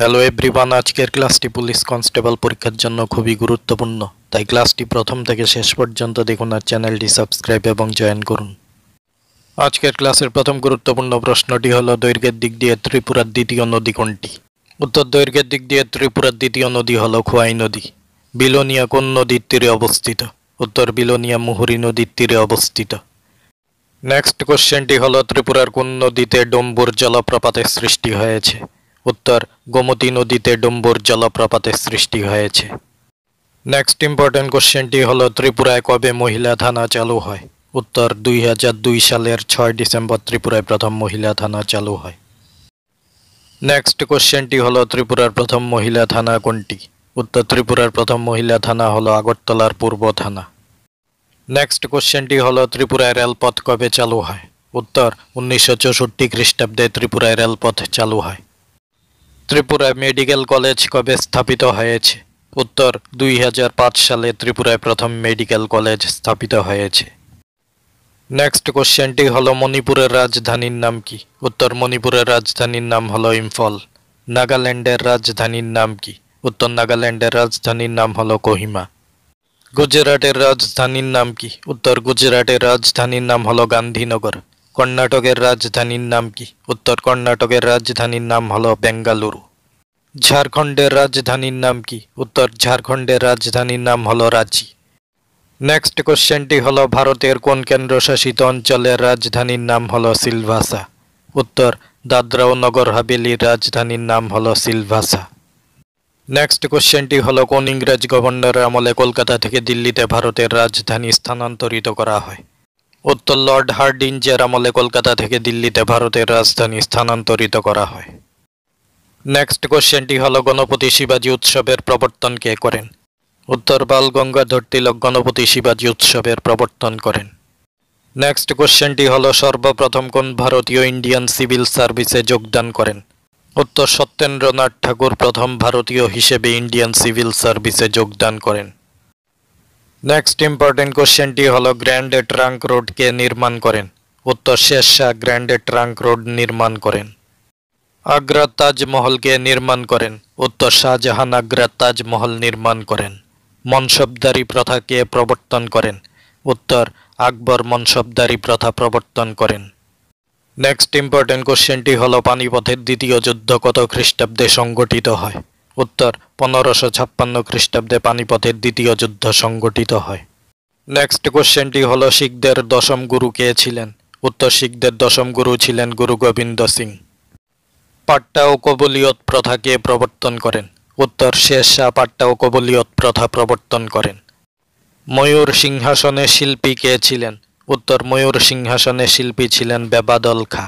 hello everyone আজকের ক্লাসটি police constable পরীক্ষার জন্য খুবই গুরুত্বপূর্ণ তাই ক্লাসটি প্রথম থেকে শেষ পর্যন্ত দেখুন আর চ্যানেলটি সাবস্ক্রাইব এবং জয়েন করুন আজকের ক্লাসের প্রথম গুরুত্বপূর্ণ প্রশ্নটি হলো দৈর্ঘ্যের দিক দিয়ে ত্রিপুরার দ্বিতীয় নদী কোনটি উত্তর দৈর্ঘ্যের দিক দিয়ে ত্রিপুরার দ্বিতীয় নদী হলো খোয়াই নদী বিলোনিয়া কোন নদীর তীরে অবস্থিত উত্তর বিলোনিয়া মুহুরি নদীর তীরে অবস্থিত নেক্সট কোশ্চেনটি হলো ত্রিপুরার কোন নদীতে ডম্বুর জলপ্রপাতের সৃষ্টি হয়েছে উত্তর গোমতী নদীতে ডুম্বুর জলপ্রপাতের সৃষ্টি হয়েছে নেক্সট ইম্পর্টেন্ট কোশ্চেনটি হলো ত্রিপুরায় কবে মহিলা থানা চালু হয় উত্তর দুই সালের ছয় ডিসেম্বর ত্রিপুরায় প্রথম মহিলা থানা চালু হয় নেক্সট কোশ্চেনটি হলো ত্রিপুরার প্রথম মহিলা থানা কোনটি উত্তর ত্রিপুরার প্রথম মহিলা থানা হলো আগরতলার পূর্ব থানা নেক্সট কোশ্চেনটি হলো ত্রিপুরায় রেলপথ কবে চালু হয় উত্তর উনিশশো চৌষট্টি খ্রিস্টাব্দে ত্রিপুরায় রেলপথ চালু হয় ত্রিপুরা মেডিকেল কলেজ কবে স্থাপিত হয়েছে উত্তর দুই সালে ত্রিপুরায় প্রথম মেডিকেল কলেজ স্থাপিত হয়েছে নেক্সট কোশ্চেনটি হলো মণিপুরের রাজধানীর নাম কি উত্তর মণিপুরের রাজধানীর নাম হলো ইম্ফল নাগাল্যান্ডের রাজধানীর নাম কি উত্তর নাগাল্যান্ডের রাজধানীর নাম হলো কোহিমা গুজরাটের রাজধানীর নাম কি উত্তর গুজরাটের রাজধানীর নাম হলো গান্ধীনগর কর্ণাটকের রাজধানীর নাম কি উত্তর কর্ণাটকের রাজধানীর নাম হল বেঙ্গালুরু ঝাড়খণ্ডের রাজধানীর নাম কি উত্তর ঝাড়খণ্ডের রাজধানীর নাম হল রাঁচি নেক্সট কোশ্চেনটি হল ভারতের কোন কেন্দ্রশাসিত অঞ্চলের রাজধানীর নাম হল সিলভাসা উত্তর দাদরা ও নগর হাবেলির রাজধানীর নাম হল সিলভাসা নেক্সট কোশ্চেনটি হলো কোন ইংরেজ গভর্নরের আমলে কলকাতা থেকে দিল্লিতে ভারতের রাজধানী স্থানান্তরিত করা হয় উত্তর লর্ড হার্ডিঞ্জের আমলে কলকাতা থেকে দিল্লিতে ভারতের রাজধানী স্থানান্তরিত করা হয় নেক্সট কোশ্চেনটি হল গণপতি শিবাজী উৎসবের প্রবর্তন কে করেন উত্তর বাল গঙ্গাধর তিলক গণপতি শিবাজী উৎসবের প্রবর্তন করেন নেক্সট কোশ্চেনটি হল সর্বপ্রথম কোন ভারতীয় ইন্ডিয়ান সিভিল সার্ভিসে যোগদান করেন উত্তর সত্যেন্দ্রনাথ ঠাকুর প্রথম ভারতীয় হিসেবে ইন্ডিয়ান সিভিল সার্ভিসে যোগদান করেন নেক্সট ইম্পর্টেন্ট কোশ্চেনটি হলো গ্র্যান্ড ট্রাঙ্ক রোড কে নির্মাণ করেন উত্তর শেষ শাহ গ্র্যান্ড ট্রাঙ্ক রোড নির্মাণ করেন আগ্রা তাজমহলকে নির্মাণ করেন উত্তর শাহজাহান আগ্রা তাজমহল নির্মাণ করেন মনসবদারি প্রথাকে প্রবর্তন করেন উত্তর আকবর মনসবদারি প্রথা প্রবর্তন করেন নেক্সট ইম্পর্টেন্ট কোশ্চেনটি হলো পানিপথের দ্বিতীয় যুদ্ধ কত খ্রিস্টাব্দে সংগঠিত হয় উত্তর পনেরোশো ছাপ্পান্ন খ্রিস্টাব্দে পানিপথের দ্বিতীয় যুদ্ধ সংগঠিত হয় নেক্সট কোশ্চেনটি হল শিখদের দশম গুরু কে ছিলেন উত্তর শিখদের দশম গুরু ছিলেন গুরু গোবিন্দ সিং পাট্টা ও প্রথা প্রথাকে প্রবর্তন করেন উত্তর শেষ শাহ পাট্টা ও কবলীয়ত প্রথা প্রবর্তন করেন ময়ূর সিংহাসনে শিল্পী কে ছিলেন উত্তর ময়ূর সিংহাসনে শিল্পী ছিলেন বেবাদল খা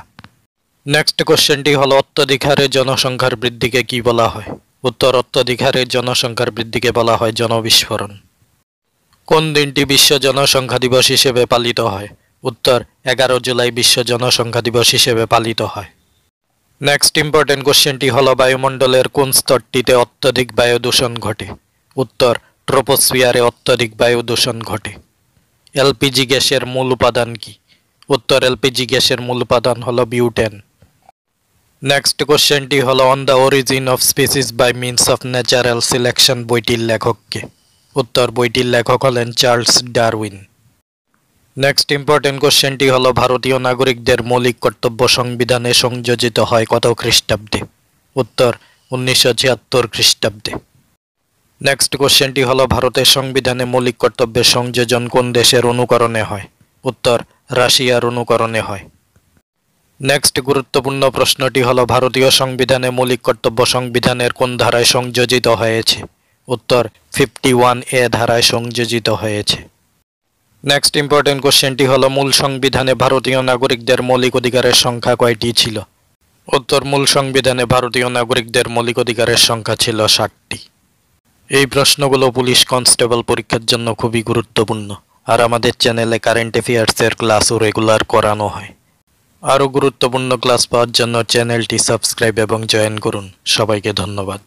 নেক্সট কোশ্চেনটি হল অত্যধিক হারে জনসংখ্যার বৃদ্ধিকে কি বলা হয় উত্তর অত্যাধিকারের জনসংখ্যার বৃদ্ধিকে বলা হয় জনবিস্ফোরণ কোন দিনটি বিশ্ব জনসংখ্যা দিবস হিসেবে পালিত হয় উত্তর এগারো জুলাই বিশ্ব জনসংখ্যা দিবস হিসেবে পালিত হয় নেক্সট ইম্পর্টেন্ট কোশ্চেনটি হল বায়ুমণ্ডলের কোন স্তরটিতে অত্যধিক বায়ু দূষণ ঘটে উত্তর ট্রোপোস্ফিয়ারে অত্যধিক বায়ু দূষণ ঘটে এলপিজি গ্যাসের মূল উপাদান কি উত্তর এলপিজি গ্যাসের মূল উপাদান হল বিউটেন নেক্সট কোশ্চেনটি হলো on the origin of species by means of natural selection বইটির লেখককে উত্তর বইটির লেখক হলেন চার্লস ডারউইন নেক্সট ইম্পর্টেন্ট কোশ্চেনটি হল ভারতীয় নাগরিকদের মৌলিক কর্তব্য সংবিধানে সংযোজিত হয় কত খ্রিস্টাব্দে উত্তর উনিশশো ছিয়াত্তর খ্রিস্টাব্দে নেক্সট কোশ্চেনটি হল ভারতের সংবিধানে মৌলিক কর্তব্যের সংযোজন কোন দেশের অনুকরণে হয় উত্তর রাশিয়ার অনুকরণে হয় নেক্সট গুরুত্বপূর্ণ প্রশ্নটি হল ভারতীয় সংবিধানে মৌলিক কর্তব্য সংবিধানের কোন ধারায় সংযোজিত হয়েছে উত্তর ফিফটি ওয়ান এ ধারায় সংযোজিত হয়েছে নেক্সট ইম্পর্টেন্ট কোশ্চেনটি হল মূল সংবিধানে ভারতীয় নাগরিকদের মৌলিক অধিকারের সংখ্যা কয়টি ছিল উত্তর মূল সংবিধানে ভারতীয় নাগরিকদের মৌলিক অধিকারের সংখ্যা ছিল ষাটটি এই প্রশ্নগুলো পুলিশ কনস্টেবল পরীক্ষার জন্য খুবই গুরুত্বপূর্ণ আর আমাদের চ্যানেলে কারেন্ট অ্যাফেয়ার্সের ক্লাসও রেগুলার করানো হয় আরও গুরুত্বপূর্ণ ক্লাস পাওয়ার জন্য চ্যানেলটি সাবস্ক্রাইব এবং জয়েন করুন সবাইকে ধন্যবাদ